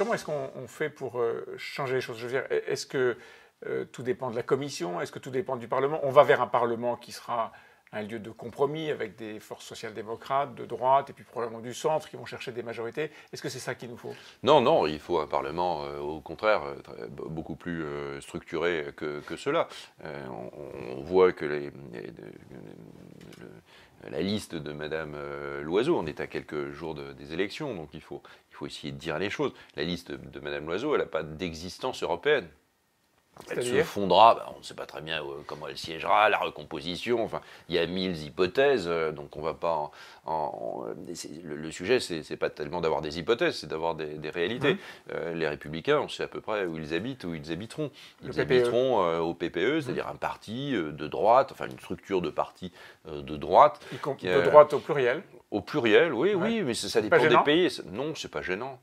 Comment est-ce qu'on fait pour euh, changer les choses Je veux dire, est-ce que euh, tout dépend de la Commission Est-ce que tout dépend du Parlement On va vers un Parlement qui sera un lieu de compromis avec des forces social démocrates de droite et puis probablement du centre qui vont chercher des majorités. Est-ce que c'est ça qu'il nous faut Non, non, il faut un Parlement euh, au contraire beaucoup plus structuré que, cela. on, voit que les, la liste de Madame euh, Loiseau. On est à quelques jours des élections, donc il faut, il faut essayer de dire les choses. La liste de Madame Loiseau, elle n'a pas d'existence européenne. Elle se fondera, on ne sait pas très bien euh, comment elle siégera, la recomposition, enfin, il y a mille hypothèses, euh, donc on va pas en, le, sujet, ce n'est pas tellement d'avoir des hypothèses, c'est d'avoir des, réalités. Mmh. Euh, les Républicains, on sait à peu près où ils habitent, où ils habiteront. Ils e. habiteront au PPE, mmh. c'est-à-dire un parti de droite, enfin une structure de parti de droite. de droite au pluriel Au pluriel, oui, oui, mais ça, ça dépend des pays. Non, c'est pas gênant.